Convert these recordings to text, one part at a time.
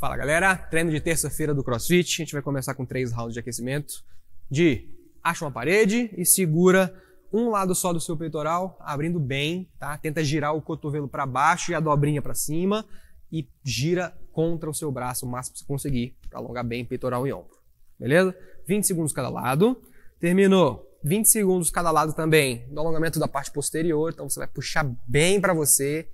Fala galera, treino de terça-feira do CrossFit. A gente vai começar com três rounds de aquecimento de acha uma parede e segura um lado só do seu peitoral, abrindo bem, tá? Tenta girar o cotovelo para baixo e a dobrinha para cima e gira contra o seu braço o máximo que você conseguir para alongar bem peitoral e ombro. Beleza? 20 segundos cada lado. Terminou. 20 segundos cada lado também do alongamento da parte posterior, então você vai puxar bem para você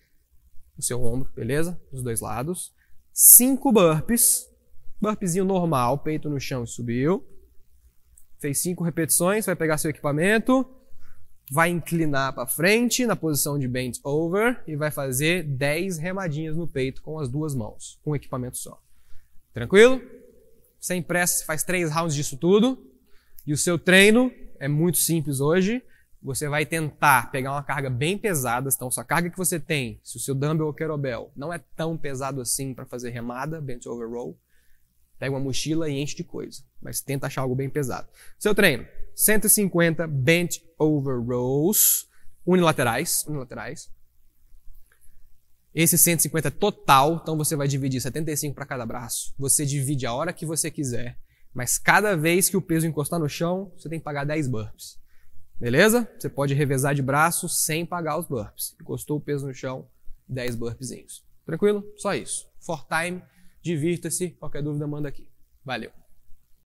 o seu ombro, beleza? Dos dois lados. 5 burpees. Burpeezinho normal, peito no chão e subiu. Fez 5 repetições, vai pegar seu equipamento, vai inclinar para frente na posição de bent over e vai fazer 10 remadinhas no peito com as duas mãos, com um equipamento só. Tranquilo? Sem pressa, faz 3 rounds disso tudo. E o seu treino é muito simples hoje você vai tentar pegar uma carga bem pesada, então se a carga que você tem, se o seu dumbbell ou kettlebell não é tão pesado assim para fazer remada, bent over row, pega uma mochila e enche de coisa, mas tenta achar algo bem pesado. Seu treino, 150 bent over rows unilaterais, unilaterais. Esse 150 é total, então você vai dividir 75 para cada braço. Você divide a hora que você quiser, mas cada vez que o peso encostar no chão, você tem que pagar 10 burpees. Beleza? Você pode revezar de braço sem pagar os burpees. Encostou o peso no chão, 10 burpezinhos. Tranquilo? Só isso. For time, divirta-se. Qualquer dúvida, manda aqui. Valeu!